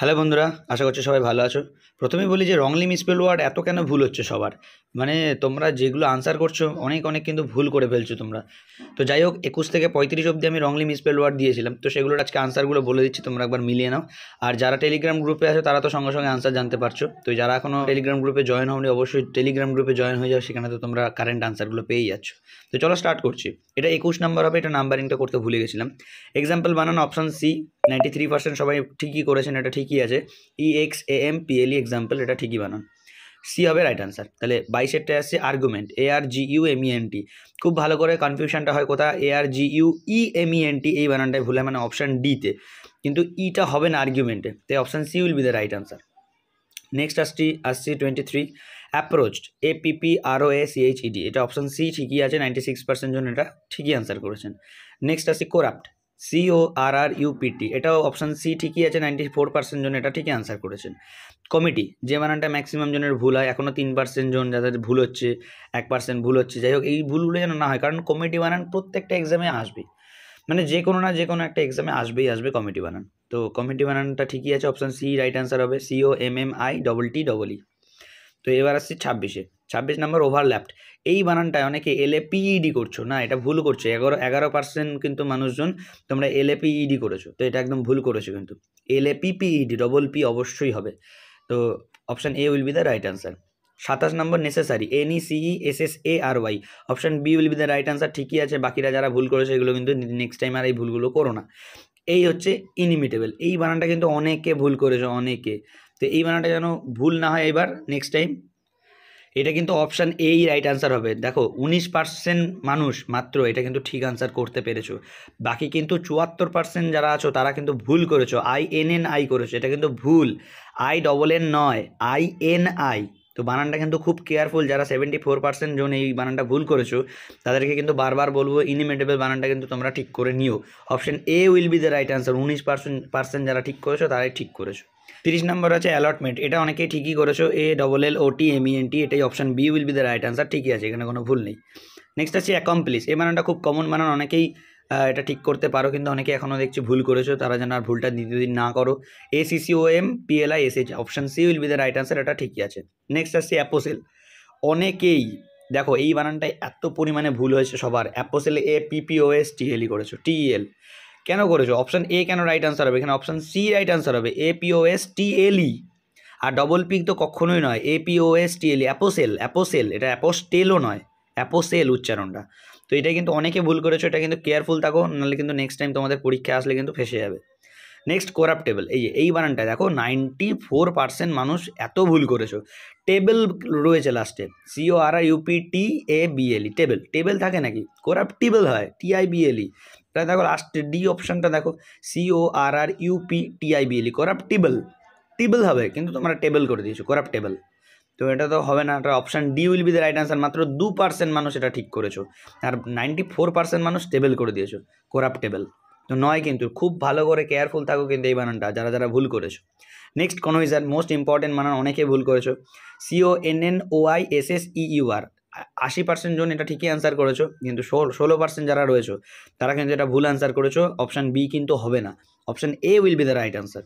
Hello বন্ধুরা আশা করছি সবাই ভালো আছো প্রথমেই বলি যে রংলি মিসপেল ওয়ার্ড এত কেন ভুল হচ্ছে সবার মানে তোমরা যেগুলো আনসার করছো অনেক অনেক কিন্তু ভুল করে ফেলছো তোমরা তো যাই হোক একুশ থেকে পঁয়ত্রিশ অব্দি আমি রংলি মিসপেল ওয়ার্ড দিয়েছিলাম তো সেগুলোর আজকে আনসারগুলো বলে দিচ্ছি তোমরা একবার মিলিয়ে নাও আর যারা টেলিগ্রাম গ্রুপে আছো তারা তো সঙ্গে সঙ্গে আনসার জানতে পারছো তো যারা এখনও টেলিগ্রাম গ্রুপে জয়েন হওনি অবশ্যই টেলিগ্রাম গ্রুপে জয়েন হয়ে যাও সেখানে তো তোমরা কারেন্ট আনসারগুলো পেয়েই যাচ্ছ তো চলো স্টার্ট করছি এটা একুশ নাম্বার হবে এটা নাম্বারিংটা করতে ভুলে গেছিলাম এক্সাম্পল বানানো option C ninety three percent সবাই ঠিকই করেছেন এটা ঠিকই আছে E X A M P L E example এটা ঠিকই বানান সি হবে রাইট আনসার তাহলে বাইশেরটা আসছে argument A R G U M N T খুব ভালো করে কনফিউশনটা হয় কোথায় A R G U E M N T এই বানানটাই ভুলে মানে অপশান ডিতে কিন্তু ইটা e হবে না আর্গুমেন্টে তাই option C will be the right answer next আসছি আসছি টোয়েন্টি থ্রি অ্যাপ্রোচড এপিপি আরও এ সিএইচইডি এটা অপশান সি ঠিকই আছে নাইনটি সিক্স পার্সেন্ট জন এটা ঠিকই আনসার করেছেন নেক্সট আসছি corrupt C O R R U P T এটাও অপশান সি ঠিকই আছে নাইনটি ফোর পার্সেন্ট জন এটা ঠিকই অ্যান্সার করেছেন কমিটি যে মানানটা ম্যাক্সিমাম জনের ভুল হয় এখনও তিন পার্সেন্ট জন যাদের ভুল হচ্ছে এক পার্সেন্ট ভুল হচ্ছে যাই হোক এই ভুলগুলো যেন না হয় কারণ কমিটি বানান প্রত্যেকটা এক্সামে আসবে মানে যে কোনো না যে কোনো একটা এক্সামে আসবেই আসবে কমিটি বানান তো কমিটি বানানটা ঠিকই আছে অপশান সি রাইট অ্যান্সার হবে C O M M I double T double E তো এবার আসছি ছাব্বিশে ছাব্বিশ নম্বর ল্যাপড এই বানানটায় অনেকে এলে পিইডি e করছো না এটা ভুল করছো এগারো এগারো পার্সেন্ট কিন্তু মানুষজন তোমরা এলে পিইডি e করেছো তো এটা একদম ভুল করেছো কিন্তু এলে পিপিইডি ডবল পি অবশ্যই হবে তো option A will be the right answer সাতাশ নম্বর necessary N E C E S S A R Y option B will be the right answer ঠিকই আছে বাকিরা যারা ভুল করেছে এগুলো কিন্তু নেক্সট টাইম আর এই ভুলগুলো করো না এই হচ্ছে ইনিমিটেবল এই বানানটা কিন্তু অনেকে ভুল করেছে অনেকে তো এই বানানটা যেন ভুল না হয় এবার নেক্সট টাইম এটা কিন্তু অপশান এই রাইট আনসার হবে দেখো উনিশ পার্সেন্ট মানুষ মাত্র এটা কিন্তু ঠিক আনসার করতে পেরেছো বাকি কিন্তু চুয়াত্তর পার্সেন্ট যারা আছো তারা কিন্তু ভুল করেছো আই এন এন আই করেছো এটা কিন্তু ভুল আই ডবল এন নয় আই এন আই তো বানানটা কিন্তু খুব কেয়ারফুল যারা সেভেন্টি ফোর পার্সেন্ট জন এই বানানটা ভুল করেছো তাদেরকে কিন্তু বারবার বলবো ইনিমেটেবল বানানটা কিন্তু তোমরা ঠিক করে নিও option A will be the right answer উনিশ পার্সেন্ট পার্সেন্ট যারা ঠিক করেছো তারাই ঠিক করেছো তিরিশ নম্বর আছে অ্যালটমেন্ট এটা অনেকেই ঠিকই করেছো A double L O T M N T এটাই option B will be the right answer ঠিকই আছে এখানে কোনো ভুল নেই নেক্সট আছে অ্যাকমপ্লিস এই বানানটা খুব কমন বানান অনেকেই এটা ঠিক করতে পারো কিন্তু অনেকে এখনও দেখছি ভুল করেছো তারা যেন আর ভুলটা দ্বিতীয় দিন না করো A C C O M P L I S H option C will be the right answer এটা ঠিকই আছে নেক্সট আসছে অ্যাপোসেল অনেকেই দেখো এই বানানটাই এত পরিমাণে ভুল হয়েছে সবার অ্যাপোসেল এ পিপিওএস টিএলই করেছো টিএল কেন করেছো অপশান এ কেন রাইট আনসার হবে এখানে অপশান সি রাইট আনসার হবে A P O S T L E R double P তো কখনোই নয় এপিওএস টিএলই অ্যাপোসেল অ্যাপোসেল এটা অ্যাপোস্টেলও নয় অ্যাপোসেল উচ্চারণটা তো এটা কিন্তু অনেকে ভুল করেছো এটা কিন্তু কেয়ারফুল থাকো নাহলে কিন্তু নেক্সট টাইম তোমাদের পরীক্ষা আসলে কিন্তু ফেসে যাবে নেক্সট করাপ্টেবল এই যে এই বানানটা দেখো নাইনটি ফোর পার্সেন্ট মানুষ এত ভুল করেছো টেবিল রয়েছে লাস্টে C O R I U P T A B L E table table থাকে নাকি করাপ্টিবল হয় টিআই বিএলই e। তাহলে দেখো লাস্ট ডি অপশানটা দেখো C O R R U P T I B L E corruptible টিবল হবে কিন্তু তোমরা টেবিল করে দিয়েছো করাপ্টেবল তো এটা তো হবে না এটা option D will be the right answer মাত্র দু পার্সেন্ট মানুষ এটা ঠিক করেছো আর নাইনটি ফোর পার্সেন্ট মানুষ টেবেল করে দিয়েছো টেবেল তো নয় কিন্তু খুব ভালো করে কেয়ারফুল থাকো কিন্তু এই বানানটা যারা যারা ভুল করেছো নেক্সট কোনো ইজ আর মোস্ট ইম্পর্টেন্ট মানান অনেকে ভুল করেছো C O N N O I S S E U R আশি পার্সেন্ট জন এটা ঠিকই অ্যান্সার করেছো কিন্তু ষোলো পার্সেন্ট যারা রয়েছো তারা কিন্তু এটা ভুল অ্যান্সার করেছো অপশান বি কিন্তু হবে না option A will be the right answer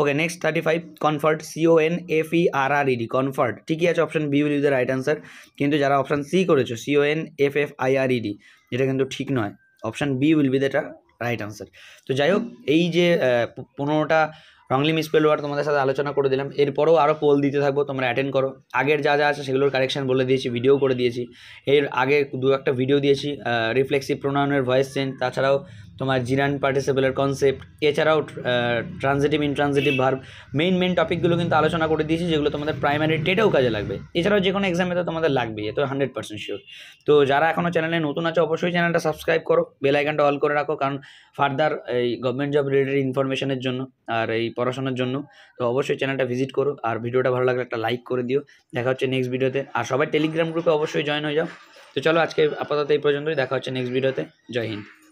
okay next thirty five conferred C O N F E R R E D conferred ঠিকই আছে option B will you the right answer কিন্তু যারা অপশান সি করেছো C O N F F I R E D এটা কিন্তু ঠিক নয় option B will be the right answer তো যাই হোক এই যে পনেরোটা রংলি মিসপেল ওয়ার্ড তোমাদের সাথে আলোচনা করে দিলাম এরপরও আরও পোল দিতে থাকবো তোমরা অ্যাটেন্ড করো আগের যা যা আছে সেগুলোর কারেকশন বলে দিয়েছি ভিডিও করে দিয়েছি এর আগে দু একটা ভিডিও দিয়েছি রিফ্লেক্সিভ প্রোনাউনের ভয়েস চেঞ্জ তাছাড়াও তোমার জিরান পার্টিসিপেলের কনসেপ্ট এছাড়াও transitive intransitive verb main main টপিকগুলো কিন্তু আলোচনা করে দিয়েছি যেগুলো তোমাদের প্রাইমারি টেটেও কাজে লাগবে এছাড়াও যে কোনো এক্সামে তো তোমাদের লাগবেই এত হান্ড্রেড পার্সেন্ট শিওর তো যারা এখনও চ্যানেলে নতুন আছে অবশ্যই চ্যানেলটা সাবস্ক্রাইব করো বেলাইকানটা অল করে রাখো কারণ ফার্দার এই গভর্নমেন্ট জব রিলেটেড ইনফরমেশনের জন্য আর এই পড়াশোনার জন্য তো অবশ্যই চ্যানেলটা ভিজিট করো আর ভিডিওটা ভালো লাগলে একটা লাইক করে দিও দেখা হচ্ছে নেক্সট ভিডিওতে আর সবাই টেলিগ্রাম গ্রুপে অবশ্যই জয়েন হয়ে যাও তো চলো আজকে আপাতত এই পর্যন্তই দেখা হচ্ছে নেক্সট ভিডিওতে জয় হিন্দ